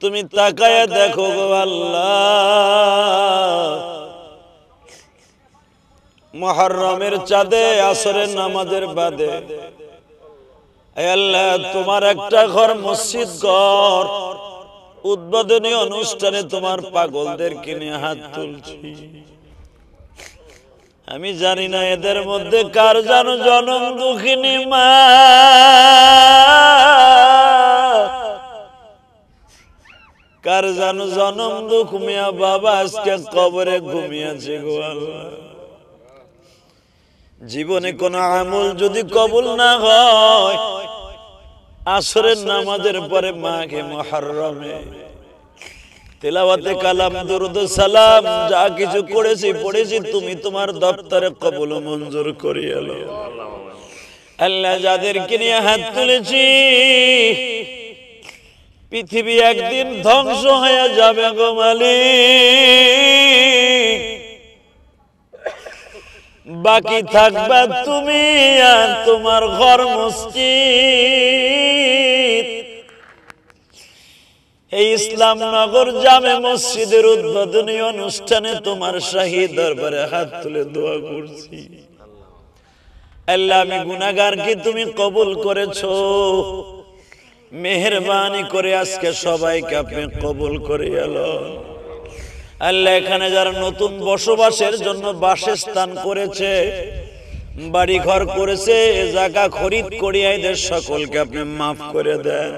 তুমি তাকায় দেখো মহারমের আল্লাহ চাঁদে আসরের নামাজের বাদে আল্লাহ তোমার একটা ঘর মসজিদ ঘর উদ্বোধনী অনুষ্ঠানে তোমার পাগলদের কিনে হাত তুলছি আমি জানি না এদের মধ্যে কার যেন জনম দুঃখিনী মা কার যেন জনম দুঃখ মিয়া বাবা আজকে কবরে ঘুমিয়েছে গো জীবনে কোন আমল যদি কবুল না হয় আসরের নামাজের পরে মাকে মহারমে তেলাওয়াতে কালাম দুরুদ সালাম যা কিছু করেছি পড়েছি তুমি তোমার দপ্তরে কবুল মঞ্জুর এলো আল্লাহ যাদেরকে নিয়ে হাত তুলেছি পৃথিবী একদিন ধ্বংস হয়ে যাবে গো মালিক বাকি থাকবে তুমি আর তোমার ঘর মুসকি এই ইসলাম নগর জামে মসজিদের উদ্বোধনী অনুষ্ঠানে তোমার শাহী দরবারে হাত তুলে দোয়া করছি আল্লাহ আমি গুনাগার কি তুমি কবুল করেছো মেহরবানি করে আজকে সবাইকে আপনি কবুল করে এলো আল্লাহ এখানে যারা নতুন বসবাসের জন্য বাসস্থান করেছে বাড়ি ঘর করেছে জায়গা খরিদ করিয়া এদের সকলকে আপনি মাফ করে দেন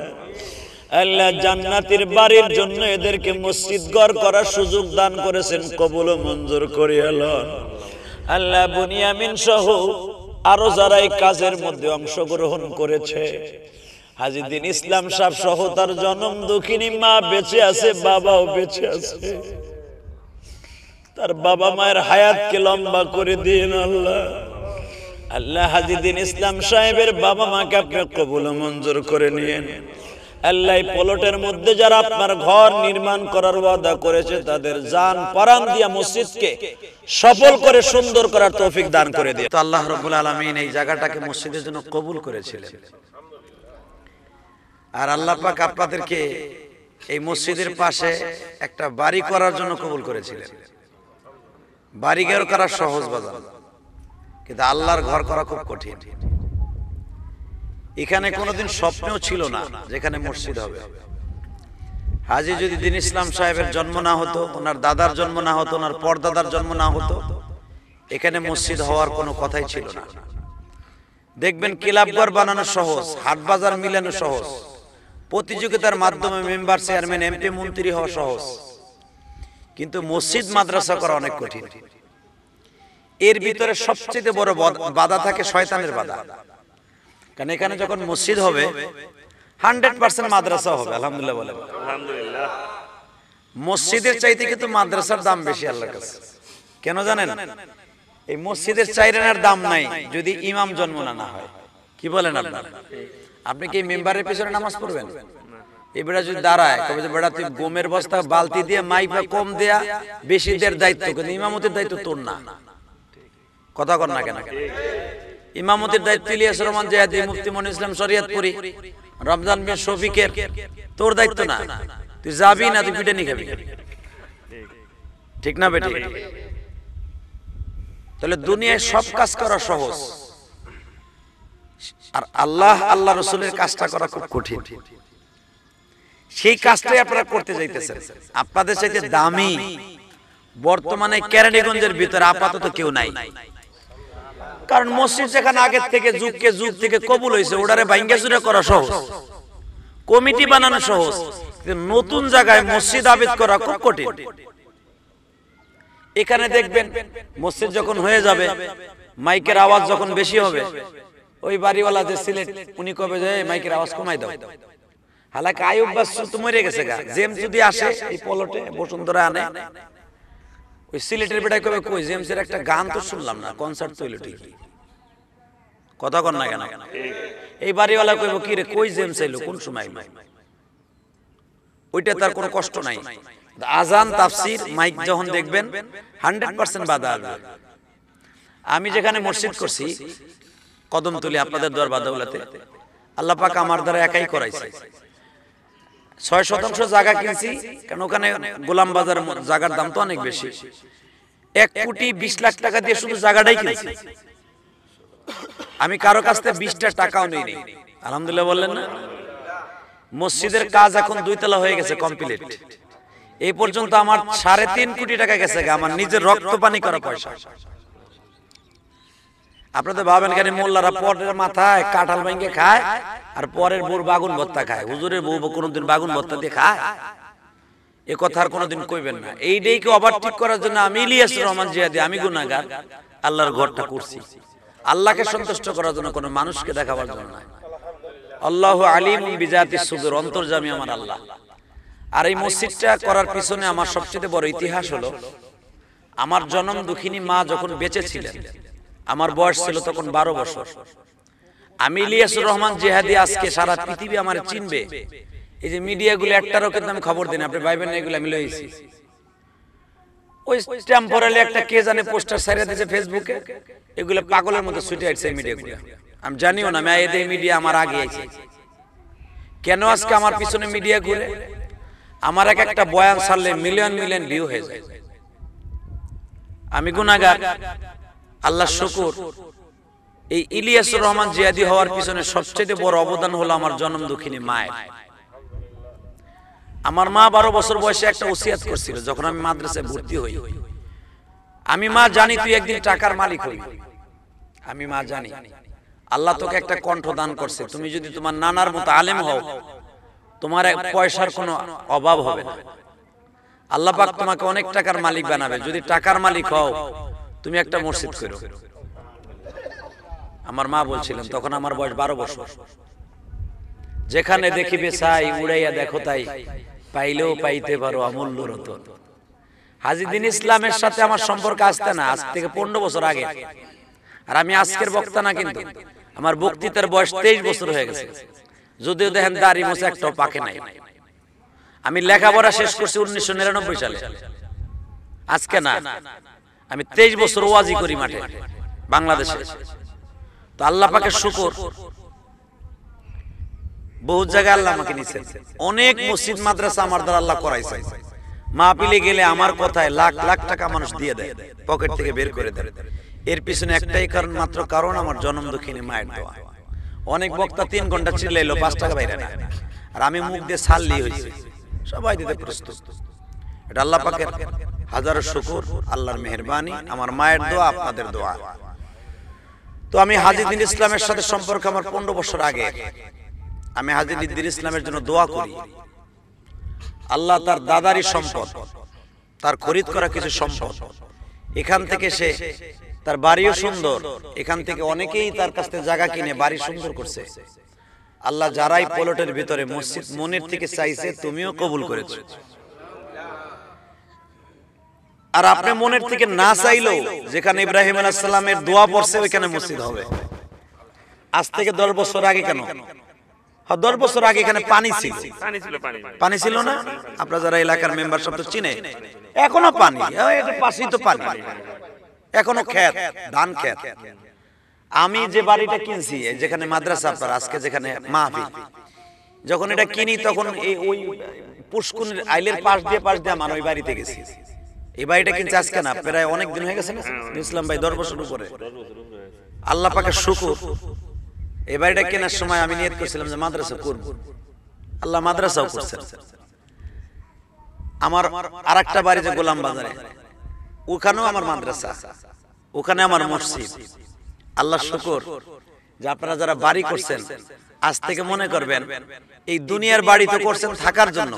আল্লাহ জান্নাতের বাড়ির জন্য এদেরকে মসজিদ গড় করার সুযোগ দান করেছেন কবুল মঞ্জুর করে এলন আল্লাহ বুনিয়ামিন সহ আরো যারা এই কাজের মধ্যে অংশগ্রহণ করেছে হাজিদিন ইসলাম সাহ সহ তার জনম দুঃখিনী মা বেঁচে আছে বাবাও বেঁচে আছে তার বাবা মায়ের হায়াতকে লম্বা করে দিন আল্লাহ আল্লাহ হাজিদিন ইসলাম সাহেবের বাবা মাকে আপনি কবুল মঞ্জুর করে নিয়ে আল্লাহ পলটের মধ্যে যারা আপনার ঘর নির্মাণ করার ওয়াদা করেছে তাদের জান পরাম দিয়া মসজিদকে সফল করে সুন্দর করার তৌফিক দান করে দিয়ে তো আল্লাহ রব্বুল আলামিন এই জায়গাটাকে মসজিদের জন্য কবুল করেছিলেন আর আল্লাহ পাক আপনাদেরকে এই মসজিদের পাশে একটা বাড়ি করার জন্য কবুল করেছিলেন বাড়ি ঘর করা সহজ বাজার কিন্তু আল্লাহর ঘর করা খুব কঠিন এখানে কোনোদিন স্বপ্নেও ছিল না যেখানে মসজিদ হবে হাজি যদি দিন ইসলাম সাহেবের জন্ম না হতো ওনার দাদার জন্ম না হতো ওনার পরদাদার জন্ম না হতো এখানে মসজিদ হওয়ার কোনো কথাই ছিল না দেখবেন ক্লাবঘর বানানো সহজ হাট বাজার মিলানো সহজ প্রতিযোগিতার মাধ্যমে মেম্বার চেয়ারম্যান এমপি মন্ত্রী হওয়া সহজ কিন্তু মসজিদ মাদ্রাসা করা অনেক কঠিন এর ভিতরে সবচেয়ে বড় বাধা থাকে শয়তানের বাধা কারণ এখানে যখন মসজিদ হবে হান্ড্রেড পার্সেন্ট মাদ্রাসা হবে আলহামদুলিল্লাহ বলে আলহামদুলিল্লাহ মসজিদের চাইতে কিন্তু মাদ্রাসার দাম বেশি আল্লাহ কাছে কেন জানেন এই মসজিদের চাইরানার দাম নাই যদি ইমাম জন্ম না হয় কি বলেন আপনার আপনি কি মেম্বারের পিছনে নামাজ পড়বেন এবারে যদি দাঁড়ায় তবে যে বেড়া তুই গোমের বস্তা বালতি দিয়ে বা কম দেয়া বেশি দায়িত্ব কিন্তু ইমামতের দায়িত্ব তোর না কথা কর না কেন ইমামতির দায়িত্ব ইলিয়াস রহমান জাহাদি মুফতি মন ইসলাম শরিয়াতপুরি রমজান বিন শফিকের তোর দায়িত্ব না তুই যাবি না তুই পিটানি খাবি ঠিক না বেটি তাহলে দুনিয়ায় সব কাজ করা সহজ আর আল্লাহ আল্লাহ রসুলের কাজটা করা খুব কঠিন সেই কাজটাই আপনারা করতে যাইতেছেন আপনাদের চাইতে দামি বর্তমানে কেরানীগঞ্জের ভিতরে আপাতত কেউ নাই কারণ মসজিদ যেখানে আগের থেকে যুগকে যুগ থেকে কবুল হয়েছে ওটারে ভাঙ্গা চুরে করা সহজ কমিটি বানানো সহজ নতুন জায়গায় মসজিদ আবেদ করা খুব কঠিন এখানে দেখবেন মসজিদ যখন হয়ে যাবে মাইকের আওয়াজ যখন বেশি হবে ওই বাড়িওয়ালা যে সিলেট উনি কবে যে মাইকের আওয়াজ কমাই দাও হালাকি আইয়ুব বাসু তো মরে গেছে গা জেম যদি আসে এই পলটে বসুন্ধরা আনে ওই সিলেটের বেটায় কবে কই জেমসের একটা গান তো শুনলাম না কনসার্ট তো এলোটি কথা কর না কেন এই বাড়িওয়ালা কইব কি রে কই জেমস এলো কোন সময় ওইটা তার কোনো কষ্ট নাই আজান তাফসির মাইক যখন দেখবেন হান্ড্রেড পার্সেন্ট বাধা আমি যেখানে মসজিদ করছি কদম তুলি আপনাদের দরবাদাওলাতে আল্লাহ পাক আমার দ্বারা একাই করাইছে ছয় শতাংশ জায়গা কিনছি কারণ ওখানে গোলাম বাজার জায়গার দাম তো অনেক বেশি এক কোটি বিশ লাখ টাকা দিয়ে শুধু জায়গাটাই কিনছি আমি কারো কাছ থেকে বিশটা টাকাও নেই আলহামদুলিল্লাহ বললেন না মসজিদের কাজ এখন দুই তলা হয়ে গেছে কমপ্লিট এই পর্যন্ত আমার সাড়ে তিন কোটি টাকা গেছে আমার নিজের রক্ত পানি করা পয়সা আপনাদের ভাবেন কেন মোল্লারা পরের মাথায় কাঁঠাল ভেঙে খায় আর পরের বউর বাগুন ভত্তা খায় হুজুরের বউ কোনোদিন বাগুন ভত্তা দিয়ে খায় এ কথা আর কোনোদিন কইবেন না এই ডেকে ঠিক করার জন্য আমি ইলিয়াস রহমান জিয়াদি আমি গুনাগার আল্লাহর ঘরটা করছি আল্লাহকে সন্তুষ্ট করার জন্য কোনো মানুষকে দেখাবার জন্য নয় আল্লাহ আলিম বিজাতি সুদের অন্তর্জামী আমার আল্লাহ আর এই মসজিদটা করার পিছনে আমার সবচেয়ে বড় ইতিহাস হলো আমার জনম দুঃখিনী মা যখন বেঁচে ছিলেন আমার বয়স ছিল তখন বারো বছর আমি ইলিয়াসুর রহমান জেহাদি আজকে সারা পৃথিবী আমার চিনবে এই যে মিডিয়াগুলো একটারও কিন্তু আমি খবর দিন আপনি ভাইবেন না এগুলো আমি লইছি ওই টেম্পোরালি একটা কে জানে পোস্টার সাইড দিয়েছে ফেসবুকে এগুলো পাগলের মধ্যে ছুটে আসছে মিডিয়াগুলো আমি জানিও না আমি এদের মিডিয়া আমার আগে আছে কেন আজকে আমার পিছনে মিডিয়া ঘুরে আমার এক একটা বয়ান সারলে মিলিয়ন মিলিয়ন ভিউ হয়ে যায় আমি গুণাগার আল্লাহ শুকুর এই ইলিয়াসুর রহমান জিয়াদি হওয়ার পিছনে সবচেয়ে বড় অবদান হলো আমার জন্ম দক্ষিণী মায়ের আমার মা বারো বছর বয়সে একটা ওসিয়াত করছিল যখন আমি মাদ্রাসায় ভর্তি হই আমি মা জানি তুই একদিন টাকার মালিক হই আমি মা জানি আল্লাহ তোকে একটা কণ্ঠ দান করছে তুমি যদি তোমার নানার মতো আলেম হও তোমার পয়সার কোনো অভাব হবে না আল্লাহ পাক তোমাকে অনেক টাকার মালিক বানাবে যদি টাকার মালিক হও তুমি একটা মসজিদ করো আমার মা বলছিলেন তখন আমার বয়স বারো বছর যেখানে দেখিবে চাই উড়াইয়া দেখো তাই পাইলেও পাইতে পারো অমূল্য রত হাজিদিন ইসলামের সাথে আমার সম্পর্ক আসতে না আজ থেকে পনেরো বছর আগে আর আমি আজকের বক্তা না কিন্তু আমার বক্তৃতার বয়স তেইশ বছর হয়ে গেছে যদিও দেখেন দাড়ি মোছে একটাও পাকে নাই আমি লেখাপড়া শেষ করছি উনিশশো নিরানব্বই সালে আজকে না আমি তেইশ বছর ওয়াজি করি মাঠে বাংলাদেশে তো আল্লাহ পাকে শুকর বহু জায়গায় আল্লাহ আমাকে নিছেন অনেক মসজিদ মাদ্রাসা আমার দ্বারা আল্লাহ করাইছে মাহপিলে গেলে আমার কথায় লাখ লাখ টাকা মানুষ দিয়ে দেয় পকেট থেকে বের করে দেয় এর পিছনে একটাই কারণ মাত্র কারণ আমার জন্ম দক্ষিণে মায়ের দেওয়া অনেক বক্তা তিন ঘন্টা চিল্লাইলো পাঁচ টাকা বাইরে আর আমি মুখ দিয়ে সাল্লি হয়েছি সবাই দিতে প্রস্তুত এটা আল্লাহ পাকের হাজার শুকুর আল্লাহর মেহরবানি আমার মায়ের দোয়া আপনাদের দোয়া তো আমি হাজিদিন ইসলামের সাথে সম্পর্ক আমার পনেরো বছর আগে আমি হাজিদিন ইসলামের জন্য দোয়া করি আল্লাহ তার দাদারই সম্পদ তার খরিদ করা কিছু সম্পদ এখান থেকে সে তার বাড়িও সুন্দর এখান থেকে অনেকেই তার কাছ থেকে জায়গা কিনে বাড়ি সুন্দর করছে আল্লাহ যারাই পলটের ভিতরে মসজিদ মনের থেকে চাইছে তুমিও কবুল করেছো আর আপনি মনের থেকে না চাইলেও যেখানে ইব্রাহিম আলাইসাল্লামের দোয়া পড়ছে ওইখানে মসজিদ হবে আজ থেকে দশ বছর আগে কেন হ্যাঁ, দশ বছর আগে এখানে পানি ছিল পানি ছিল না আপনার যারা এলাকার মেম্বার সব তো চিনে এখনো পানি পাশেই তো পানি এখনো খেত ধান খেত আমি যে বাড়িটা কিনছি যেখানে মাদ্রাসা আপনার আজকে যেখানে মাহফিল যখন এটা কিনি তখন এই ওই পুষ্কুনের আইলের পাশ দিয়ে পাশ দিয়ে আমার ওই বাড়িতে গেছি এই বাড়িটা কিনছে আজকে না প্রায় অনেক দিন হয়ে গেছে না ইসলাম ভাই দশ বছর উপরে আল্লাহ পাকে শুকুর এই বাড়িটা কেনার সময় আমি নিয়ত করছিলাম যে মাদ্রাসা করব আল্লাহ মাদ্রাসাও করছে আমার আর একটা বাড়ি যে গোলাম বাজারে ওখানেও আমার মাদ্রাসা ওখানে আমার মসজিদ আল্লাহ শুকুর যে আপনারা যারা বাড়ি করছেন আজ থেকে মনে করবেন এই দুনিয়ার বাড়ি তো করছেন থাকার জন্য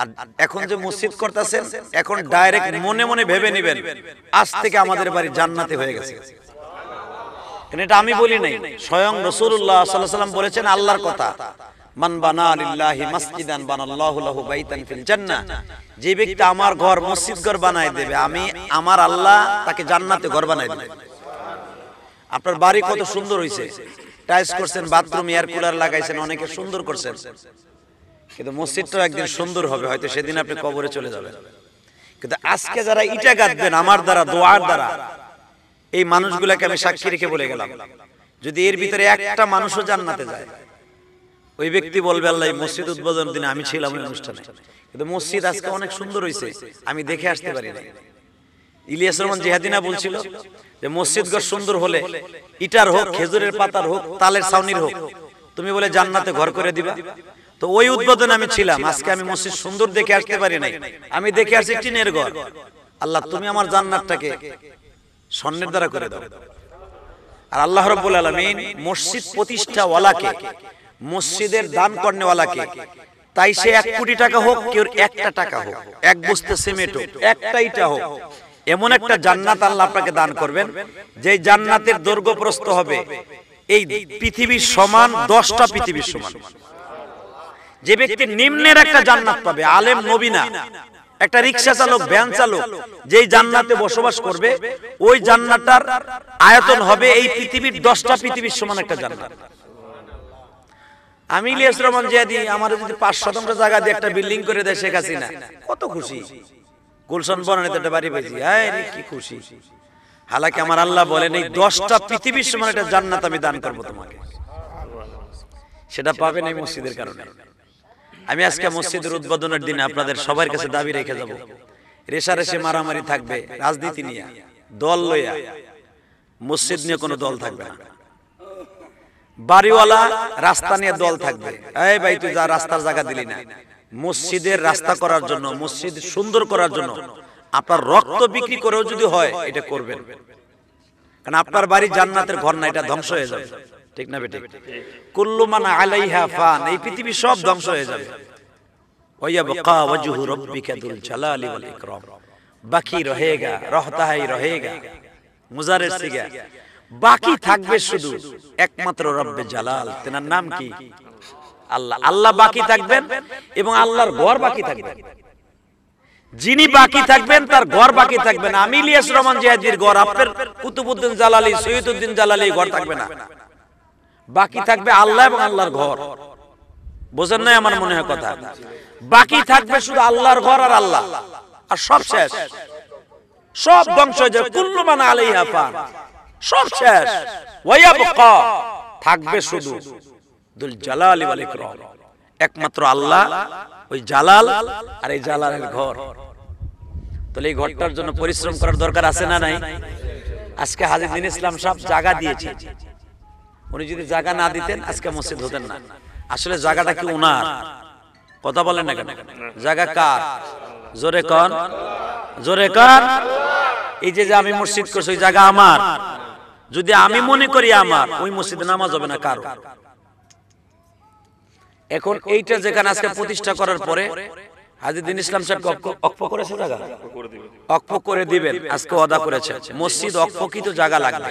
আর এখন যে মসজিদ করতেছেন এখন ডাইরেক্ট মনে মনে ভেবে নেবেন আজ থেকে আমাদের বাড়ি হয়ে গেছে এটা আমি বলি নাই স্বয়ং রসুল্লাহ বলেছেন আল্লাহর কথা যে ব্যক্তি আমার ঘর মসজিদ ঘর বানায় দেবে আমি আমার আল্লাহ তাকে জান্নাতে ঘর বানায় দেবে আপনার বাড়ি কত সুন্দর হয়েছে টাইস করছেন বাথরুম এয়ার কুলার লাগাইছেন অনেকে সুন্দর করছেন কিন্তু মসজিদটাও একদিন সুন্দর হবে হয়তো সেদিন আপনি কবরে চলে যাবেন কিন্তু আজকে যারা ইটা গাঁথবেন আমার দ্বারা দোয়ার দ্বারা এই মানুষগুলাকে আমি সাক্ষী রেখে বলে গেলাম যদি এর ভিতরে একটা মানুষও জান্নাতে যায় ওই ব্যক্তি বলবে আল্লাহ মসজিদ উদ্বোধন দিনে আমি ছিলাম ওই অনুষ্ঠানে কিন্তু মসজিদ আজকে অনেক সুন্দর হয়েছে আমি দেখে আসতে পারি না ইলিয়াস রহমান জিহাদিনা বলছিল যে মসজিদ ঘর সুন্দর হলে ইটার হোক খেজুরের পাতার হোক তালের ছাউনির হোক তুমি বলে জান্নাতে ঘর করে দিবা তো ওই উদ্বোধন আমি ছিলাম আজকে আমি মসজিদ সুন্দর দেখে আসতে পারি নাই আমি দেখে আসি টিনের ঘর আল্লাহ তুমি আমার জান্নাতটাকে স্বর্ণের দ্বারা করে দাও আর আল্লাহ রাব্বুল আলমিন মসজিদ প্রতিষ্ঠাওয়ালাকে মসজিদের দান করনেওয়ালাকে তাই সে এক কোটি টাকা হোক কেউ একটা টাকা হোক এক বস্তা সিমেন্ট হোক একটাই হোক এমন একটা জান্নাত আল্লাহ আপনাকে দান করবেন যে জান্নাতের দৈর্ঘ্য প্রস্থ হবে এই পৃথিবীর সমান দশটা পৃথিবীর সমান যে ব্যক্তি নিম্নের একটা জান্নাত পাবে আলেম নবীনা একটা রিক্সা চালক ব্যান চালক যেই জান্নাতে বসবাস করবে ওই জান্নাতার আয়তন হবে এই পৃথিবীর দশটা পৃথিবীর সমান একটা জান্নাত আমি ইলিয়াস রহমান জিয়াদি আমার যদি পাঁচ শতাংশ জায়গা দিয়ে একটা বিল্ডিং করে দেয় শেখ হাসিনা কত খুশি গুলশান তো একটা বাড়ি পেয়েছি হ্যাঁ কি খুশি হালাকি আমার আল্লাহ বলেন এই দশটা পৃথিবীর সমান একটা জান্নাত আমি দান করবো তোমাকে সেটা পাবেন এই মসজিদের কারণে আমি আজকে মসজিদের উদ্বোধনের দিনে আপনাদের সবার কাছে দাবি রেখে যাব রেশারেশে মারামারি থাকবে রাজনীতি নিয়ে দল লইয়া মসজিদ নিয়ে কোনো দল থাকবে না বাড়িওয়ালা রাস্তা নিয়ে দল থাকবে এই ভাই তুই যা রাস্তার জায়গা দিলি না মসজিদের রাস্তা করার জন্য মসজিদ সুন্দর করার জন্য আপনার রক্ত বিক্রি করেও যদি হয় এটা করবেন কারণ আপনার বাড়ি জান্নাতের ঘর না এটা ধ্বংস হয়ে যাবে ঠিক না বেটে কুল্লুমানা আলাইহা ফান এই পৃথিবী সব ধ্বংস হয়ে যাবে ওয়া বাকা ওয়াজহু রাব্বিকা দুল জালালি ওয়াল ইকরাম বাকি রহেগা রহতা হাই রহেগা মুজারে সিগা বাকি থাকবে শুধু একমাত্র রব্বে জালাল তেনার নাম কি আল্লাহ আল্লাহ বাকি থাকবেন এবং আল্লাহর ঘর বাকি থাকবে যিনি বাকি থাকবেন তার ঘর বাকি থাকবে না আমি ইলিয়াস রহমান জিয়াদির ঘর আপনার কুতুবুদ্দিন জালালি সৈয়দউদ্দিন জালালি ঘর থাকবে না বাকি থাকবে আল্লাহ এবং আল্লাহর ঘর বোঝেন নাই আমার মনে হয় কথা বাকি থাকবে শুধু আল্লাহর ঘর আর আল্লাহ আর সব শেষ সব বংশ যে কুল্লু মানে আলাইহা ফান সব শেষ থাকবে শুধু দুল জালাল ওয়াল ইকরাম একমাত্র আল্লাহ ওই জালাল আর এই জালালের ঘর তাহলে এই ঘরটার জন্য পরিশ্রম করার দরকার আছে না নাই আজকে দিন ইসলাম সাহেব জায়গা দিয়েছে উনি যদি জায়গা না দিতেন আজকে মসজিদ হতেন না আসলে জায়গাটা কি উনার কথা বলেন না কেন জায়গা কার জোরে কন জোরে কন এই যে আমি মসজিদ করছি ওই জায়গা আমার যদি আমি মনে করি আমার ওই মসজিদে নামাজ হবে না কার এখন এইটা যেখানে আজকে প্রতিষ্ঠা করার পরে হাজিদিন ইসলাম সাহেবকে অক্ষ করে দিবেন আজকে অদা করেছে মসজিদ অক্ষকিত জায়গা লাগবে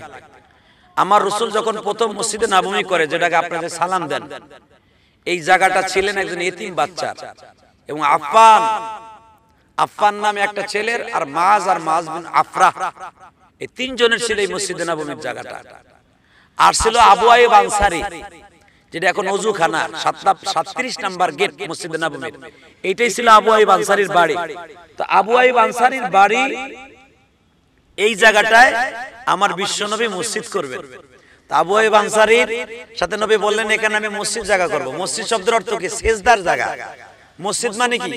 আমার রসুল যখন প্রথম মসজিদে নাবমি করে যেটাকে আপনাদের সালাম দেন এই জায়গাটা ছিলেন একজন এতিম বাচ্চা এবং আফান আফান নামে একটা ছেলের আর মাজ আর মাজ বিন আফরা এই তিনজনের ছিল এই মসজিদে নাবমির জায়গাটা আর ছিল আবু আয়েব আনসারি যেটা এখন খানা সাতটা সাতত্রিশ নাম্বার গেট মসজিদে নাবমির এইটাই ছিল আবু আয়েব আনসারির বাড়ি তো আবু আয়েব আনসারির বাড়ি এই জায়গাটায় আমার বিশ্বনবী মসজিদ করবেন আবু বাংসারির সাথে নবী বললেন এখানে আমি মসজিদ জায়গা করব মসজিদ শব্দের অর্থ কি সেজদার জায়গা মসজিদ মানে কি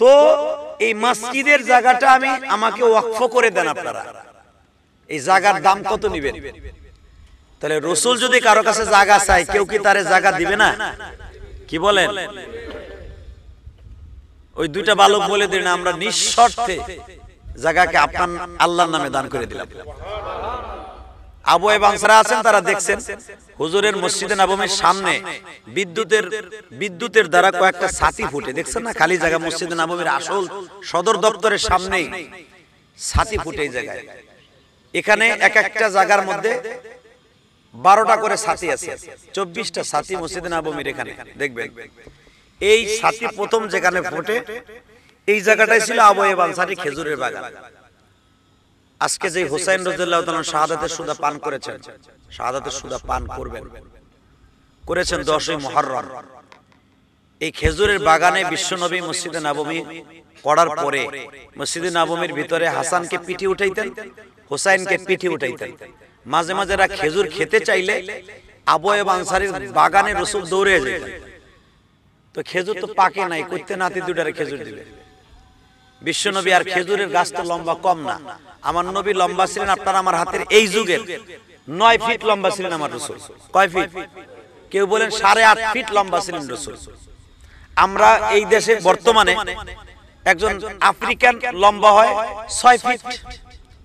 তো এই মসজিদের জায়গাটা আমি আমাকে ওয়াকফ করে দেন আপনারা এই জায়গার দাম কত নেবেন তাহলে রসুল যদি কারো কাছে জায়গা চায় কেউ কি তার জায়গা দিবে না কি বলেন ওই দুইটা বালক বলে দিলেন আমরা নিঃশর্তে জায়গাকে আপনার আল্লাহর নামে দান করে দিলাম আবু এবং সারা আছেন তারা দেখছেন হুজুরের মসজিদে নবমের সামনে বিদ্যুতের বিদ্যুতের দ্বারা কয়েকটা ছাতি ফুটে দেখছেন না খালি জায়গা মসজিদে নবমের আসল সদর দপ্তরের সামনেই ছাতি ফুটে এই জায়গায় এখানে এক একটা জায়গার মধ্যে বারোটা করে ছাতি আছে চব্বিশটা ছাতি মসজিদে নবমীর এখানে দেখবেন এই সাথী প্রথম যেখানে ফোটে এই জায়গাটাই ছিল আবহাওয়া এবানসারি খেজুরের বাগান আজকে যে হোসাইন রজুল্লাহ শাহাদাতের সুদা পান করেছেন শাহাদাতের সুদা পান করবেন করেছেন দশই মহার এই খেজুরের বাগানে বিশ্বনবী মসজিদে নবমী করার পরে মসজিদে নবমীর ভিতরে হাসানকে পিঠি উঠাইতেন হোসাইনকে পিঠি উঠাইতেন মাঝে মাঝে খেজুর খেতে চাইলে আবহাওয়া এবানসারির বাগানে রসুল দৌড়ে যেতেন তো খেজুর তো পাকে নাই করতে নাতি দুটারে খেজুর দিবে বিশ্বনবী আর খেজুরের গাছ তো লম্বা কম না আমার নবী লম্বা ছিলেন আপনার আমার হাতের এই যুগের নয় ফিট লম্বা ছিলেন আমার রসুল কয় ফিট কেউ বলেন সাড়ে আট ফিট লম্বা ছিলেন রসুল আমরা এই দেশে বর্তমানে একজন আফ্রিকান লম্বা হয় ছয় ফিট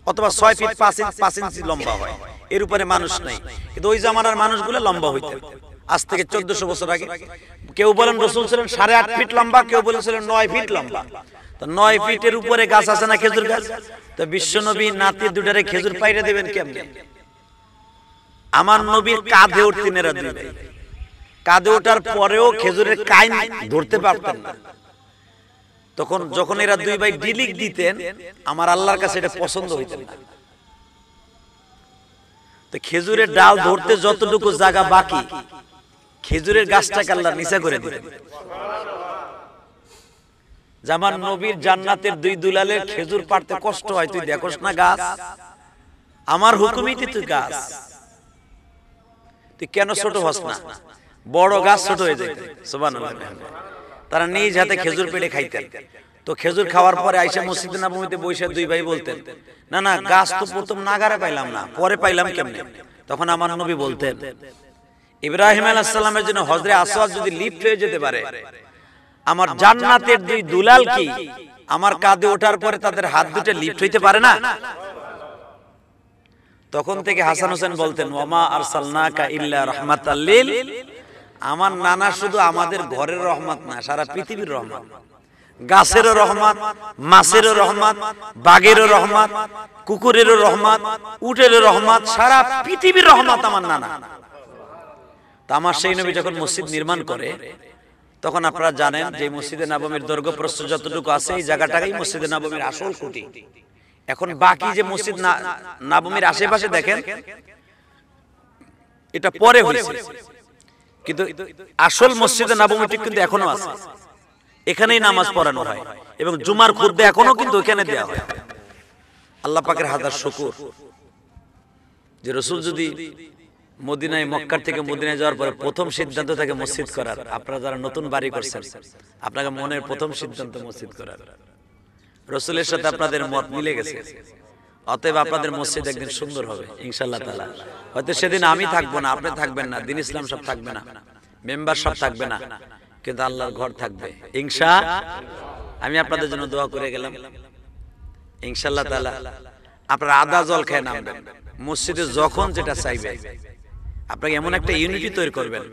অথবা ছয় ফিট পাঁচ ইঞ্চি লম্বা হয় এর উপরে মানুষ নেই কিন্তু ওই জামানার মানুষগুলো লম্বা হইতে আজ থেকে চোদ্দশো বছর আগে কেউ বলেন রসুল ছিলেন সাড়ে আট ফিট লম্বা কেউ বলেছিলেন নয় ফিট লম্বা নয় ফিটের উপরে গাছ আছে না খেজুর গাছ তো বিশ্ব নবী নাতি দুটারে খেজুর পাইরে দেবেন কেমনে আমার নবীর কাঁধে উঠতে এরা দিবে কাঁধে ওঠার পরেও খেজুরের কাইন ধরতে পারতেন না তখন যখন এরা দুই ভাই ডিলিক দিতেন আমার আল্লাহর কাছে এটা পছন্দ হইতেন না তো খেজুরের ডাল ধরতে যতটুকু জায়গা বাকি খেজুরের গাছটাকে আল্লাহ নিচা করে দিলেন জামান নবীর জান্নাতের দুই দুলালের খেজুর পারতে কষ্ট হয় তুই দেখোস না গাছ আমার হুকুমিতে তুই গাছ তুই কেন ছোট হস না বড় গাছ ছোট হয়ে যেত সোবান তারা নিজ হাতে খেজুর পেড়ে খাইতেন তো খেজুর খাওয়ার পরে আইসা মসজিদ নাবমিতে বসে দুই ভাই বলতেন না না গাছ তো প্রথম নাগারে পাইলাম না পরে পাইলাম কেমনে তখন আমার নবী বলতেন ইব্রাহিম আলাহামের জন্য হজরে আসওয়াদ যদি লিফট হয়ে যেতে পারে আমার জান্নাতের দুই দুলাল কি আমার কাঁধে ওঠার পরে তাদের হাত দুটো লিফট হইতে পারে না তখন থেকে হাসান হোসেন বলতেন ওমা আর সালনাকা ইল্লা রহমাত আমার নানা শুধু আমাদের ঘরের রহমত না সারা পৃথিবীর রহমত গাছেরও রহমত মাছেরও রহমত বাঘেরও রহমত কুকুরেরও রহমত উটেরও রহমত সারা পৃথিবীর রহমত আমার নানা তা আমার সেই নবী যখন মসজিদ নির্মাণ করে তখন আপনারা জানেন যে মসজিদে নবমের দৈর্ঘ্য প্রস্তুত যতটুকু আছে এই জায়গাটাকেই মসজিদে নবমের আসল খুঁটি এখন বাকি যে মসজিদ নবমের আশেপাশে দেখেন এটা পরে হয়েছে কিন্তু আসল মসজিদে নবমীটি কিন্তু এখনো আছে এখানেই নামাজ পড়ানো হয় এবং জুমার খুদ্দে এখনো কিন্তু এখানে দেওয়া হয় আল্লাহ পাকের হাজার শুকুর যে রসুল যদি মদিনায় মক্কার থেকে মদিনায় যাওয়ার পরে প্রথম সিদ্ধান্ত থাকে মসজিদ করার আপনারা যারা নতুন বাড়ি করছেন আপনাকে মনের প্রথম সিদ্ধান্ত মসজিদ করার রসুলের সাথে আপনাদের মত মিলে গেছে অতএব আপনাদের মসজিদ একদিন সুন্দর হবে ইনশাল্লাহ তালা হয়তো সেদিন আমি থাকবো না আপনি থাকবেন না দিন ইসলাম সব থাকবে না মেম্বার সব থাকবে না কিন্তু আল্লাহর ঘর থাকবে ইনশা আমি আপনাদের জন্য দোয়া করে গেলাম ইনশাল্লাহ তালা আপনারা আদা জল খেয়ে নামবেন মসজিদে যখন যেটা চাইবে আপনাকে এমন একটা ইউনিটি তৈরি করবেন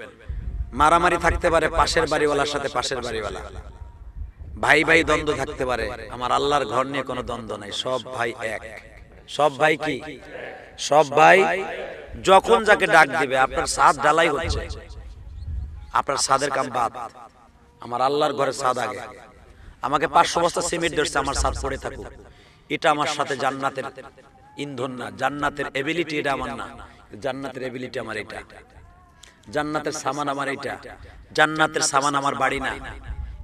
মারামারি থাকতে পারে পাশের বাড়িওয়ালার সাথে পাশের বাড়িওয়ালা ভাই ভাই দ্বন্দ্ব থাকতে পারে আমার আল্লাহর ঘর নিয়ে কোনো দ্বন্দ্ব নাই সব ভাই এক সব ভাই কি সব ভাই যখন যাকে ডাক দিবে আপনার সাদ ডালাই হচ্ছে আপনার সাদের কাম বাদ আমার আল্লাহর ঘরে সাদ আগে আমাকে পাঁচশো বস্তা সিমেন্ট ধরছে আমার সাদ পড়ে থাকুক এটা আমার সাথে জান্নাতের ইন্ধন না জান্নাতের এবিলিটি এটা আমার না জান্নাতের এবিলিটি আমার এটা জান্নাতের সামান আমার এটা জান্নাতের সামান আমার বাড়ি না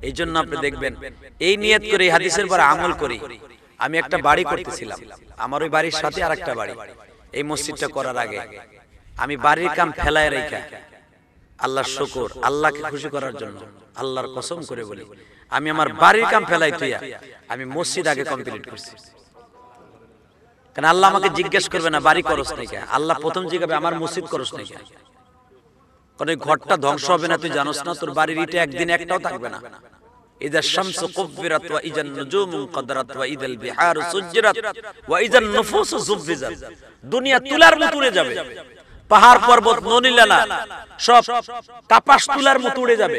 এই জন্য আপনি দেখবেন এই নিয়ত করে হাদিসের পর আমল করি আমি একটা বাড়ি করতেছিলাম আমার ওই বাড়ির সাথে আর একটা বাড়ি এই মসজিদটা করার আগে আমি বাড়ির কাম ফেলায় রেখা আল্লাহর শকর আল্লাহকে খুশি করার জন্য আল্লাহর কসম করে বলি আমি আমার বাড়ির কাম ফেলাই তুইয়া আমি মসজিদ আগে কমপ্লিট করছি কারণ আল্লাহ আমাকে জিজ্ঞেস করবে না বাড়ি করস নাকি আল্লাহ প্রথম জিজ্ঞাবে আমার মসজিদ করস নাকি কারণ এই ঘরটা ধ্বংস হবে না তুই জানোস না তোর বাড়ির ইটে একদিন একটাও থাকবে না দুনিয়া তুলার মতো উড়ে যাবে পাহাড় পর্বত সব তাপাস তুলার মতো উড়ে যাবে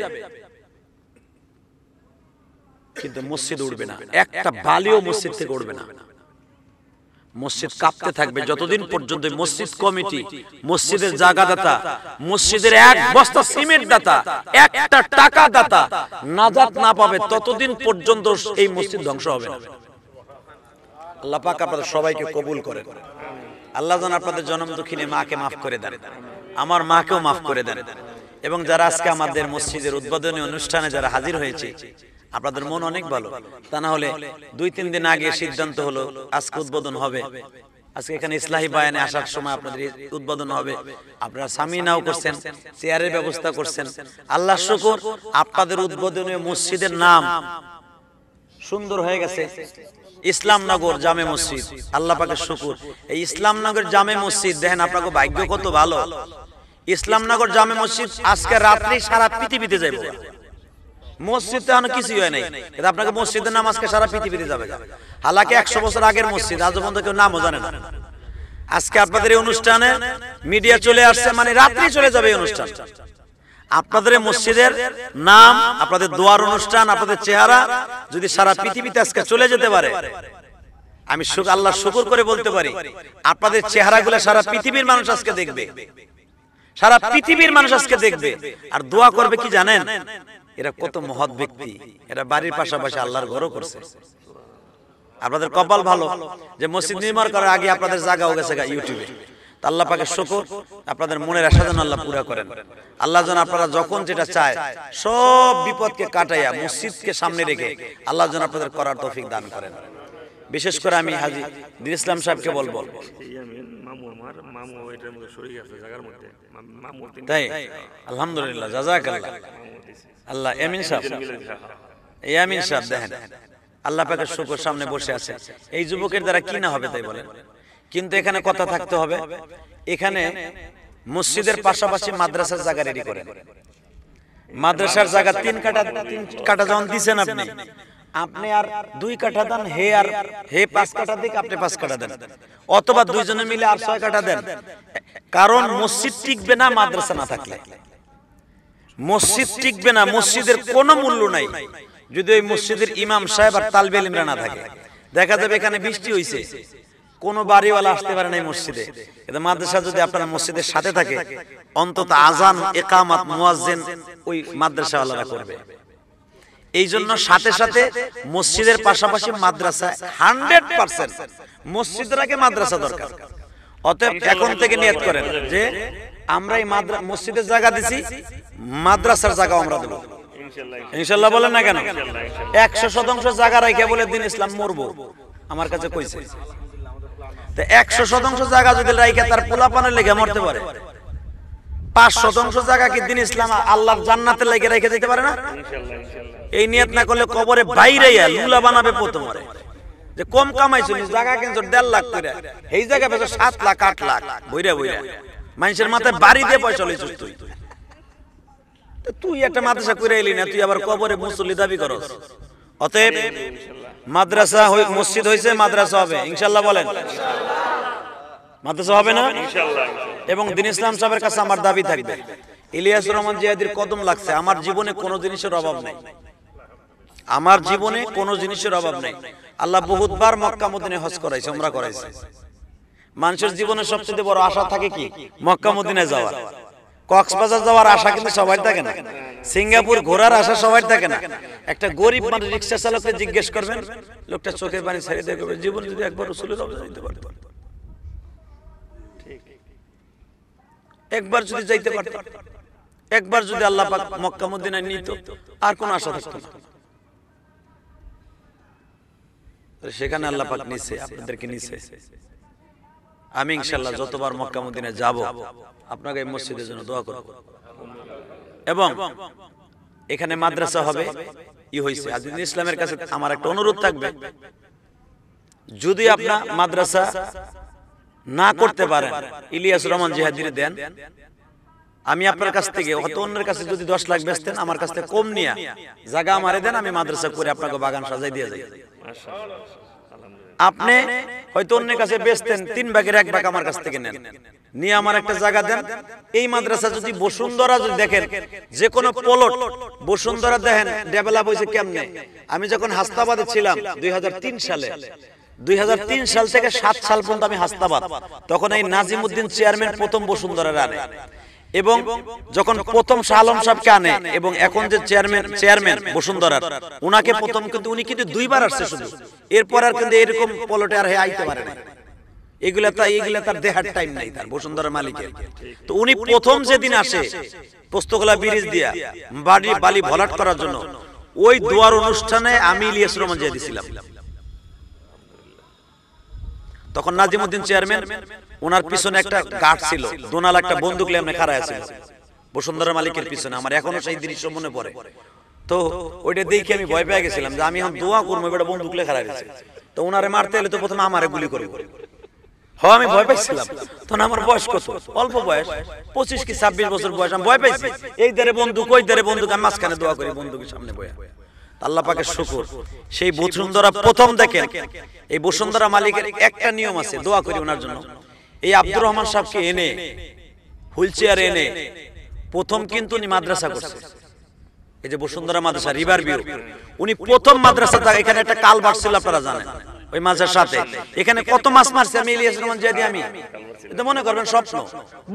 কিন্তু মসজিদ উঠবে না একটা বালিও মসজিদ থেকে উঠবে না মসজিদ কাঁপতে থাকবে যতদিন পর্যন্ত মসজিদ কমিটি মসজিদের জায়গা দাতা মসজিদের এক বস্তা সিমেন্ট দাতা একটা টাকা দাতা নাজাত না পাবে ততদিন পর্যন্ত এই মসজিদ ধ্বংস হবে না আল্লাহ পাক আপনাদের সবাইকে কবুল করে আল্লাহ যেন আপনাদের জন্ম দক্ষিণে মাকে মাফ করে দেন আমার মাকেও মাফ করে দেন এবং যারা আজকে আমাদের মসজিদের উদ্বোধনী অনুষ্ঠানে যারা হাজির হয়েছে আপনাদের মন অনেক ভালো তা না হলে দুই তিন দিন আগে সিদ্ধান্ত হলো আজকে উদ্বোধন হবে আজকে এখানে ইসলাহী বায়ানে আসার সময় আপনাদের উদ্বোধন হবে আপনারা স্বামী নাও করছেন চেয়ারের ব্যবস্থা করছেন আল্লাহ শুকুর আপনাদের উদ্বোধনে মসজিদের নাম সুন্দর হয়ে গেছে ইসলামনগর জামে মসজিদ আল্লাহ পাকে শুকুর এই ইসলামনগর জামে মসজিদ দেখেন আপনাকে ভাগ্য কত ভালো ইসলামনগর জামে মসজিদ আজকে রাত্রি সারা পৃথিবীতে যাইব মসজিদ এখন কিছুই হয় নাই কিন্তু আপনাকে মসজিদের নাম আজকে সারা পৃথিবীতে যাবে হালাকি একশো বছর আগের মসজিদ আজও পর্যন্ত কেউ নামও জানে না আজকে আপনাদের এই অনুষ্ঠানে মিডিয়া চলে আসছে মানে রাত্রি চলে যাবে এই অনুষ্ঠান আপনাদের মসজিদের নাম আপনাদের দোয়ার অনুষ্ঠান আপনাদের চেহারা যদি সারা পৃথিবীতে আজকে চলে যেতে পারে আমি আল্লাহ শুকুর করে বলতে পারি আপনাদের চেহারাগুলো সারা পৃথিবীর মানুষ আজকে দেখবে সারা পৃথিবীর মানুষ আজকে দেখবে আর দোয়া করবে কি জানেন এরা কত মহৎ ব্যক্তি এরা বাড়ির পাশাপাশি আল্লাহর ঘরও করছে আপনাদের কপাল ভালো যে মসজিদ নির্মাণ করার আগে আপনাদের জায়গা হয়ে গেছে ইউটিউবে আল্লাহ পাকে শকর আপনাদের মনের আশা যেন আল্লাহ পুরা করেন আল্লাহ যেন আপনারা যখন যেটা চায় সব বিপদকে কাটাইয়া মসজিদকে সামনে রেখে আল্লাহ যেন আপনাদের করার তৌফিক দান করেন বিশেষ করে আমি হাজি দিন ইসলাম সাহেবকে বলবো তাই আলহামদুলিল্লাহ জাজাক আল্লাহ এমিন সাহেব এই আমিন সাহেব দেখেন আল্লাহ পাকের শুকর সামনে বসে আছে এই যুবকের দ্বারা কি না হবে তাই বলেন কিন্তু এখানে কথা থাকতে হবে এখানে মসজিদের পাশাপাশি মাদ্রাসার জায়গা রেডি করে মাদ্রাসার জায়গা তিন কাটা তিন কাটা যখন দিচ্ছেন আপনি আপনি আর দুই কাঠা দেন হে আর হে পাঁচ কাঠা দিক আপনি পাঁচ কাঠা দেন অথবা দুইজনে মিলে আর ছয় কাঠা দেন কারণ মসজিদ টিকবে না মাদ্রাসা না থাকলে মসজিদ টিকবে না মসজিদের কোনো মূল্য নাই যদি ওই মসজিদের ইমাম সাহেব আর তালবে ইমরা না থাকে দেখা যাবে এখানে বৃষ্টি হয়েছে কোনো বাড়িওয়ালা আসতে পারে নাই মসজিদে এটা মাদ্রাসা যদি আপনারা মসজিদের সাথে থাকে অন্তত আজান একামাত মুয়াজ্জেন ওই মাদ্রাসাওয়ালারা করবে এই জন্য সাথে সাথে মসজিদের পাশাপাশি মাদ্রাসা হান্ড্রেড পার্সেন্ট মসজিদের আগে মাদ্রাসা দরকার অতএব এখন থেকে নিয়ত করেন যে আমরা এই মসজিদের জায়গা দিছি মাদ্রাসার জায়গা আমরা দেবো ইনশাল্লাহ বলেন না কেন একশো শতাংশ জায়গা রাখে বলে দিন ইসলাম মরবো আমার কাছে কইছে একশো শতাংশ জায়গা যদি রাইখে তার পোলা পোলাপানের লেগে মরতে পারে পাঁচ শতাংশ জায়গা কি দিন ইসলাম আল্লাহ জান্নাতের লেগে রেখে দিতে পারে না এই নিয়ত না করলে কবরে বাইরে লুলা বানাবে প্রথমরে যে কম কামাইছিল জায়গা কিন্তু দেড় লাখ করে এই জায়গা পেয়েছে সাত লাখ আট লাখ বইরা বইরা মানুষের মাথায় বাড়ি দিয়ে পয়সা লইছিস তুই তুই একটা মাদ্রাসা করে এলি না তুই আবার কবরে মুসল্লি দাবি করস অতএব মাদ্রাসা মসজিদ হয়েছে মাদ্রাসা হবে ইনশাল্লাহ বলেন মাদ্রাসা হবে না এবং দিন ইসলাম সাহেবের কাছে আমার দাবি থাকবে ইলিয়াস রহমান জিয়াদির কদম লাগছে আমার জীবনে কোনো জিনিসের অভাব নেই আমার জীবনে কোনো জিনিসের অভাব নেই আল্লাহ বহুতবার মক্কা মদিনে হজ করাইছে আমরা করাইছে মানুষের জীবনের সবচেয়ে বড় আশা থাকে কি মক্কা মদিনায় যাওয়া কক্সবাজার যাওয়ার আশা কিন্তু সবাই থাকে না সিঙ্গাপুর ঘোরার আশা সবাই থাকে না একটা গরিব মানুষ রিক্সা চালককে জিজ্ঞেস করবেন লোকটা চোখের পানি ছেড়ে দিয়ে জীবন যদি একবার রসুলের অবস্থা দিতে পারবে একবার যদি যাইতে পারত একবার যদি আল্লাহ পাক মক্কা মদিনায় নিত আর কোন আশা থাকতো সেখানে আল্লাহ পাক নিছে আপনাদেরকে নিছে আমি ইনশাল্লাহ যতবার মক্কা মদিনে যাব আপনাকে এই মসজিদের জন্য দোয়া করব এবং এখানে মাদ্রাসা হবে ই হয়েছে আদিন ইসলামের কাছে আমার একটা অনুরোধ থাকবে যদি আপনার মাদ্রাসা না করতে পারেন ইলিয়াস রহমান জিহাদির দেন আমি আপনার কাছ থেকে হয়তো অন্যের কাছে যদি দশ লাখ বেচতেন আমার কাছ থেকে কম নিয়ে জায়গা আমারে দেন আমি মাদ্রাসা করে আপনাকে বাগান সাজাই দিয়ে যাই আপনি হয়তো অন্যের কাছে বেচতেন তিন ভাগের এক ভাগ আমার কাছ থেকে নেন নিয়ে আমার একটা জায়গা দেন এই মাদ্রাসা যদি বসুন্ধরা যদি দেখেন যে কোনো পলট বসুন্ধরা দেখেন ডেভেলপ হয়েছে কেমনে আমি যখন হাস্তাবাদে ছিলাম দুই সালে তিন সাল থেকে সাত সাল পর্যন্ত আমি হাস্তাবাদ তখন এই নাজিমুদ্দিন চেয়ারম্যান প্রথম বসুন্ধরা রানে এবং যখন প্রথম শাহালম আলম সাহেবকে আনে এবং এখন যে চেয়ারম্যান চেয়ারম্যান বসুন্ধরার উনাকে প্রথম কিন্তু উনি কিন্তু দুইবার আসছে শুধু এরপর আর কিন্তু এরকম পলটে আর হয়ে আইতে পারে না এগুলা তাই এগুলা তার দেহার টাইম নাই তার বসুন্ধরার মালিকের তো উনি প্রথম যেদিন আসে পোস্তকলা ব্রিজ দিয়া বাড়ি বালি ভলাট করার জন্য ওই দুয়ার অনুষ্ঠানে আমি ইলিয়াস রহমান জিয়া দিছিলাম তখন নাজিমুদ্দিন চেয়ারম্যান ওনার পিছনে একটা গার্ড ছিল দোনাল একটা বন্দুক নিয়ে আপনি খাড়া আছে বসুন্ধরা মালিকের পিছনে আমার এখনো সেই দৃশ্য মনে পড়ে তো ওইটা দেখে আমি ভয় পেয়ে গেছিলাম যে আমি এখন দোয়া করবো এটা বন্দুক নিয়ে গেছে তো ওনারে মারতে এলে তো প্রথমে আমারে গুলি করবো হ্যাঁ আমি ভয় পাইছিলাম তখন আমার বয়স কত অল্প বয়স পঁচিশ কি ছাব্বিশ বছর বয়স আমি ভয় পাইছি এই ধারে বন্দুক ওই ধারে বন্দুক আমি মাঝখানে দোয়া করি বন্দুকের সামনে বয়া আল্লাহ পাকের শুকুর সেই বসুন্ধরা প্রথম দেখেন এই বসুন্ধরা মালিকের একটা নিয়ম আছে দোয়া করি ওনার জন্য এই আব্দুর রহমান সাহেবকে এনে হুইল চেয়ার এনে প্রথম কিন্তু উনি মাদ্রাসা করছে এই যে বসুন্ধরা মাদ্রাসা রিভার ভিউ উনি প্রথম মাদ্রাসা এখানে একটা কাল বাড়ছিল আপনারা জানেন ওই মাছের সাথে এখানে কত মাছ মারছি আমি ইলিয়াস রহমান জাদি আমি এটা মনে করবেন স্বপ্ন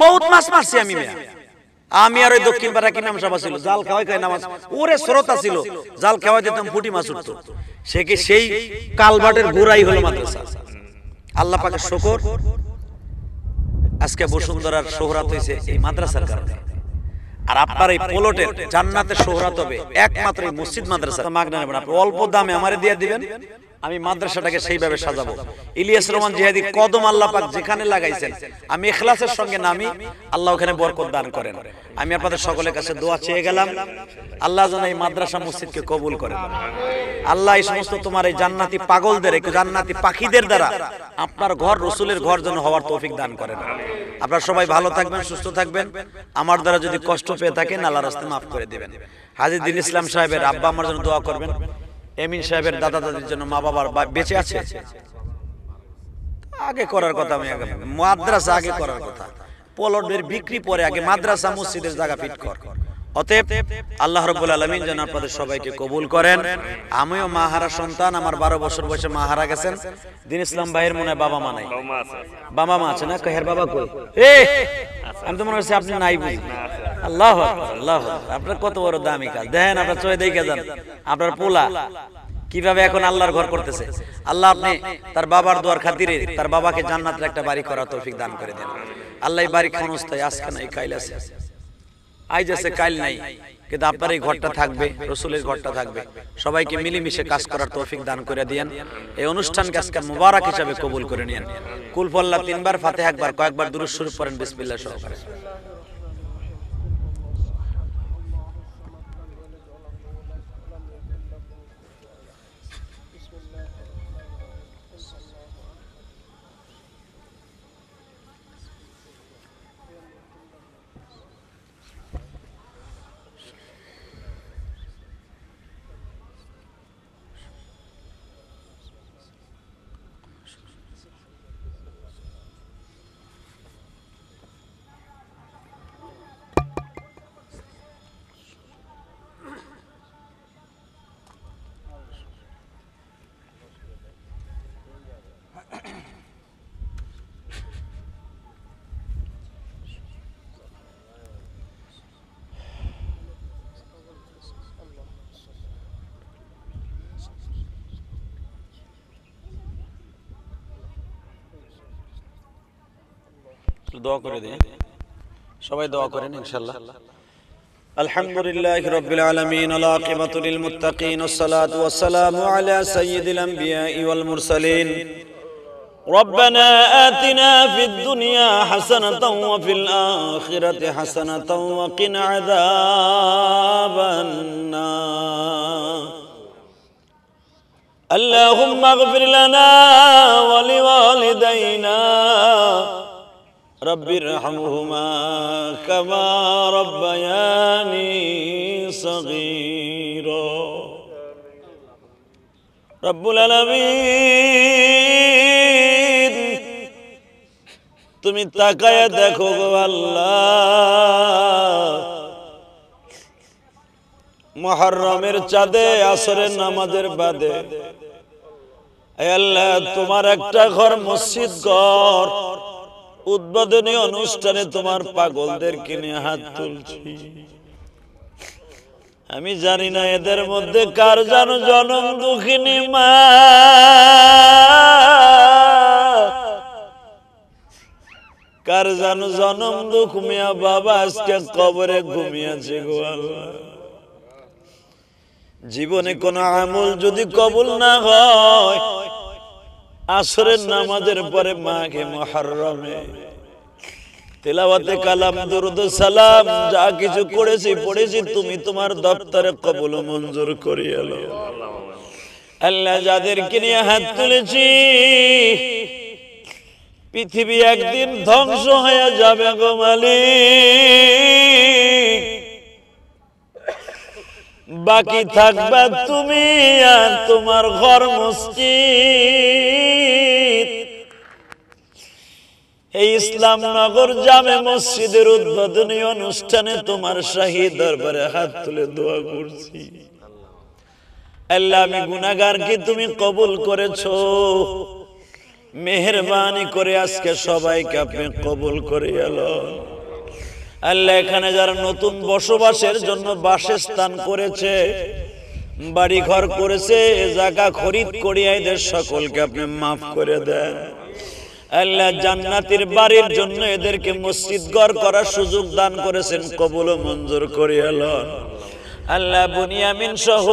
বহুত মাছ মারছি আমি মিয়া আমি আর ওই দক্ষিণ পাড়া কি নাম সভা ছিল জাল খাওয়াই খাই নামাজ ওরে শ্রোতা ছিল জাল খাওয়াই দিতাম ফুটি মাছ উঠতো সে কি সেই কালভাটের গোড়াই হলো মাদ্রাসা আল্লাহ পাকের শকর আজকে বসুন্ধরার শোহরাত হয়েছে এই মাদ্রাসার কারণে আর আপনার এই পোলটের জান্নাতের শোহরাত হবে একমাত্র মসজিদ মাদ্রাসা মাগনা নেবেন আপনি অল্প দামে আমারে দিয়ে দিবেন আমি মাদ্রাসাটাকে সেইভাবে সাজাবো ইলিয়াস রহমান জিহাদি কদম আল্লাহ পাক যেখানে লাগাইছেন আমি এখলাসের সঙ্গে নামি আল্লাহ ওখানে বরকত দান করেন আমি আপনাদের সকলের কাছে দোয়া চেয়ে গেলাম আল্লাহ যেন এই মাদ্রাসা মসজিদকে কবুল করে আল্লাহ এই সমস্ত তোমার এই জান্নাতি পাগলদের জান্নাতি পাখিদের দ্বারা আপনার ঘর রসুলের ঘর যেন হওয়ার তৌফিক দান করেন আপনারা সবাই ভালো থাকবেন সুস্থ থাকবেন আমার দ্বারা যদি কষ্ট পেয়ে থাকেন আল্লাহ রাস্তা মাফ করে দেবেন হাজির দিন ইসলাম সাহেবের আব্বা আমার জন্য দোয়া করবেন এমিন সাহেবের দাদা দাদির জন্য মা বাবার বেঁচে আছে আগে করার কথা আমি আগে মাদ্রাসা আগে করার কথা পলটের বিক্রি পরে আগে মাদ্রাসা মসজিদের জায়গা ফিট কর অতএব আল্লাহ রবুল আলমিন যেন আপনাদের সবাইকে কবুল করেন আমিও মাহারা সন্তান আমার বারো বছর বয়সে মাহারা গেছেন দিন ইসলাম ভাইয়ের মনে বাবা মা নাই বাবা মা আছে না কহের বাবা কই এ আমি তো মনে হচ্ছে আপনি নাই বুঝি আল্লাহ আল্লাহ আপনার কত বড় দামি কাজ দেখেন আপনার চোখে দেখে যান আপনার পোলা কিভাবে এখন আল্লাহর ঘর করতেছে আল্লাহ আপনি তার বাবার দোয়ার খাতিরে তার বাবাকে জান্নাতের একটা বাড়ি করা তৌফিক দান করে দেন আল্লাহ এই বাড়ি ক্ষণস্থায় আজকে নাই কাইল আছে আইজ আছে কাইল নাই কিন্তু আপনার এই ঘরটা থাকবে রসুলের ঘরটা থাকবে সবাইকে মিলেমিশে কাজ করার তৌফিক দান করে দিয়েন এই অনুষ্ঠান আজকে মুবারক হিসাবে কবুল করে নিয়েন কুলফল্লা তিনবার ফাতে একবার কয়েকবার দূর শুরু করেন বিসমিল্লা সহকারে الحمد لله رب العالمين والعاقبة للمتقين الصلاة والسلام على سيد الأنبياء والمرسلين ربنا آتنا في الدنيا حسنة وفي الآخرة حسنة وقنا عذاب النار اللهم اغفر لنا ولوالدينا رب ارحمهما كما ربياني صغيرا رب العالمين তুমি তাকায় দেখো গো আল্লাহ চাঁদে আসরের নামাজের বাদে আল্লাহ তোমার একটা ঘর মসজিদ ঘর উদ্বোধনী অনুষ্ঠানে তোমার পাগলদের কিনে হাত তুলছি আমি জানি না এদের মধ্যে কার জানো জনম দুঃখিনী মা কার জানো জনম দুঃখ মিয়া বাবা আজকে কবরে ঘুমিয়েছে গোয়াল জীবনে কোনো আমল যদি কবুল না হয় আসরের নামাজের পরে মাঘে মহরমে তেলাওয়াতে কালাম দুরুদ সালাম যা কিছু করেছি পড়েছি তুমি তোমার দপ্তরে কবুল মঞ্জুর করিয়ে আল্লাহ যাদেরকে নিয়ে হাত তুলেছি পৃথিবী একদিন ধ্বংস হয়ে যাবে গো মালিক বাকি থাকবে তুমি আর তোমার ঘর মসজিদ এই নগর জামে মসজিদের উদ্বোধনী অনুষ্ঠানে তোমার শাহী দরবারে হাত তুলে দোয়া করছি আল্লাহ আমি কি তুমি কবুল করেছো মেহরবানি করে আজকে সবাইকে আপনি কবুল করে এলো আল্লাহ এখানে যারা নতুন বসবাসের জন্য বাসস্থান করেছে বাড়ি ঘর করেছে জায়গা খরিদ করিয়া এদের সকলকে আপনি মাফ করে দেন আল্লাহ জান্নাতের বাড়ির জন্য এদেরকে মসজিদ ঘর করার সুযোগ দান করেছেন কবুল মঞ্জুর করে এল আল্লাহ বুনিয়ামিন সহ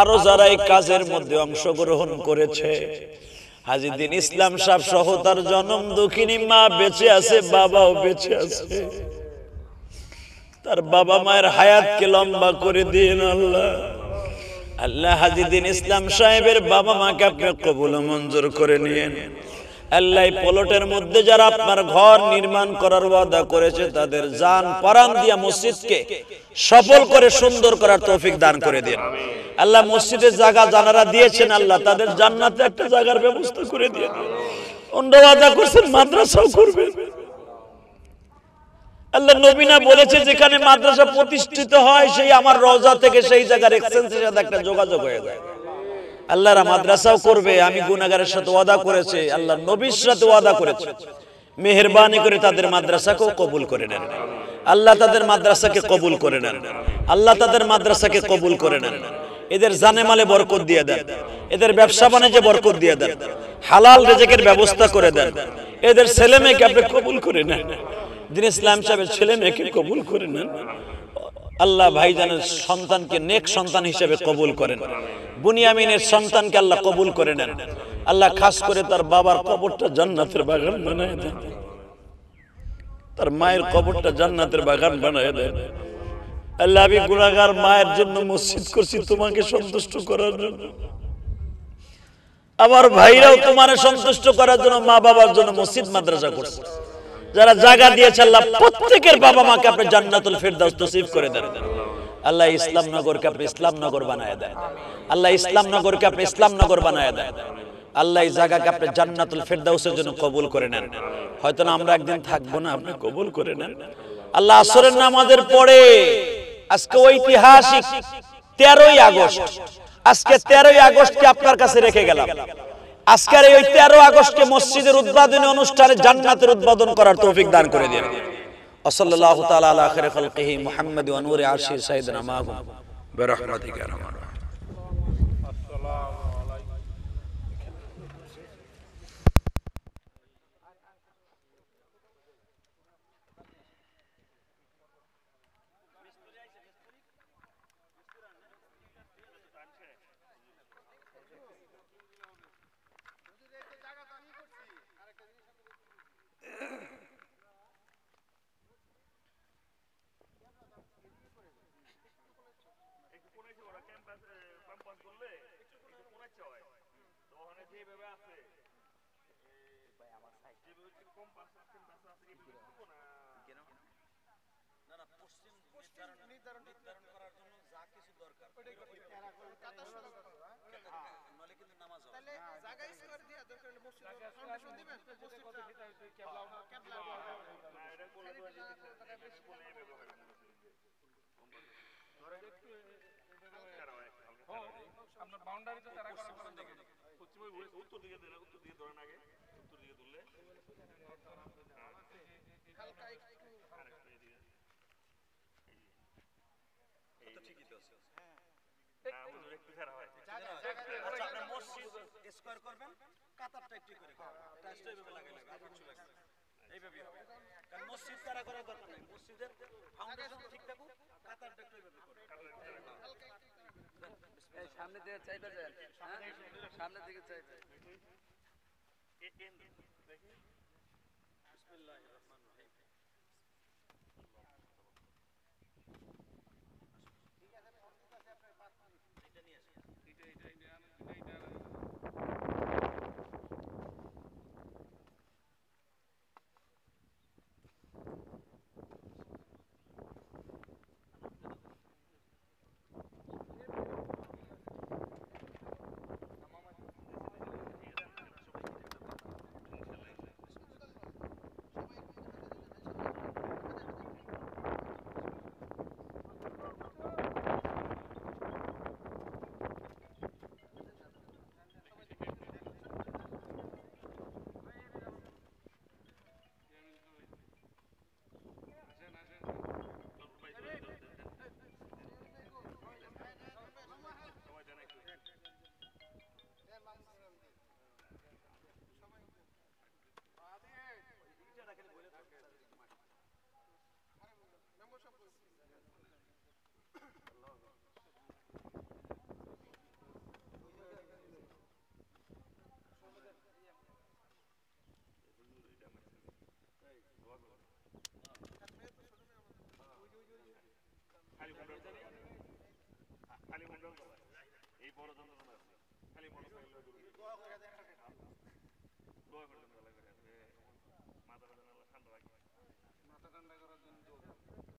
আরো যারা এই কাজের মধ্যে অংশগ্রহণ করেছে হাজিদিন ইসলাম সাহেব সহ তার জনম দুঃখিনী মা বেঁচে আছে বাবাও বেঁচে আছে তার বাবা মায়ের হায়াতকে লম্বা করে দিন আল্লাহ আল্লাহ হাজিদিন ইসলাম সাহেবের বাবা মাকে আপনি কবুল মঞ্জুর করে নিয়ে আল্লাহ পলটের মধ্যে যারা আপনার ঘর নির্মাণ করার ওয়াদা করেছে তাদের জান পরাণ দিয়া মসজিদকে সফল করে সুন্দর করার তৌফিক দান করে দিন আল্লাহ মসজিদের জায়গা জানারা দিয়েছেন আল্লাহ তাদের জান্নাতে একটা জায়গার ব্যবস্থা করে দিয়ে অন্য ওয়াদা করছেন মাদ্রাসাও করবেন আল্লাহ নবীনা বলেছে যেখানে মাদ্রাসা প্রতিষ্ঠিত হয় সেই আমার রজা থেকে সেই জায়গার এক্সচেঞ্জের সাথে একটা যোগাযোগ হয়ে যায় আল্লাহরা মাদ্রাসাও করবে আমি গুনাগারের সাথে ওয়াদা করেছে আল্লাহ নবীর সাথে ওয়াদা করেছে মেহরবানি করে তাদের মাদ্রাসাকেও কবুল করে নেন আল্লাহ তাদের মাদ্রাসাকে কবুল করে নেন আল্লাহ তাদের মাদ্রাসাকে কবুল করে নেন এদের জানেমালে বরকত দিয়ে দেন এদের ব্যবসা বাণিজ্যে বরকত দিয়ে দেন হালাল রেজেকের ব্যবস্থা করে দেন এদের ছেলেমেয়েকে আপনি কবুল করে নেন যিনি ইসলাম সাহেবের ছেলে মেয়েকে কবুল করে নেন আল্লাহ ভাই জানের সন্তানকে নেক সন্তান হিসেবে কবুল করেন বুনিয়ামিনের সন্তানকে আল্লাহ কবুল করে নেন আল্লাহ খাস করে তার বাবার কবরটা জান্নাতের বাগান বানায় দেন তার মায়ের কবরটা জান্নাতের বাগান বানায় দেন আল্লাহ আমি গুণাগার মায়ের জন্য মসজিদ করছি তোমাকে সন্তুষ্ট করার জন্য আবার ভাইরাও তোমার সন্তুষ্ট করার জন্য মা বাবার জন্য মসজিদ মাদ্রাসা করছে যারা জায়গা দিয়েছে আল্লাহ প্রত্যেকের বাবা মাকে আপনি জান্নাতুল ফেরদাউস তসিফ করে দেন আল্লাহ ইসলাম নগরকে আপনি ইসলাম নগর বানায় দেন আল্লাহ ইসলাম নগরকে আপনি ইসলাম নগর বানায় দেন আল্লাহ এই জায়গাকে আপনি জান্নাতুল ফেরদাউসের জন্য কবুল করে নেন হয়তো না আমরা একদিন থাকবো না আপনি কবুল করে নেন আল্লাহ আসরের নামাজের পরে আজকে ঐতিহাসিক তেরোই আগস্ট আজকে তেরোই আগস্টকে আপনার কাছে রেখে গেলাম আজকের এই তেরো আগস্টকে মসজিদের উদ্বোধনী অনুষ্ঠানে জান্নাতের উদ্বোধন করার তৌফিক দান করে দিন ওসল্লাহ তালা আলাহ আখির খালকিহি মুহাম্মদ ওয়া নূরি আরশি সাইয়েদনা হ্যাঁ। হ্যাঁ, আচ্ছা, আপনার বাউন্ডারিতে তারা করা করা দেখে পশ্চিম উত্তর দিকে দিলে উত্তর দিকে ধরেন আগে উত্তর দিকে তুললে ঠিকই তো আছে হ্যাঁ একটু ফেরা হয় মসজিদ স্কোয়ার করবেন মসজিদ তারা করার দরকার নেই মসজিদের ফাউন্ডেশন ঠিক থাকুক সামনে দিকে চাইবে যায় হ্যাঁ? সামনে দিকে চাইতে বিসমিল্লাহির